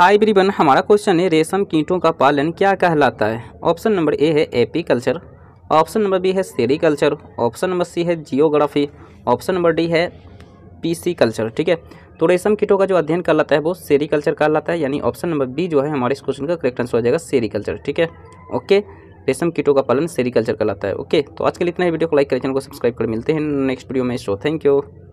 high ब्रीबन हमारा question है रेशम कीटों का पालन क्या कहलाता है ऑप्शन नंबर ए है apiculture option number B है sericulture option number C है जियोग्राफी ऑप्शन नंबर डी है पीसी कल्चर ठीक है तो रेशम कीटों का जो अध्ययन कहलाता है वो सेरी कल्चर कहलाता है यानी ऑप्शन नंबर बी जो है हमारे इस क्वेश्चन का करेक्ट आंसर हो जाएगा सेरी कल्चर ठीक है ओके रेशम कीटों का पालन सेरी कल्चर कहलाता है ओके तो आज के लिए इतना ही वीडियो को लाइक करें चैनल को सब्सक्राइब कर मिलते हैं नेक्स्ट वीडियो में शो थैंक यू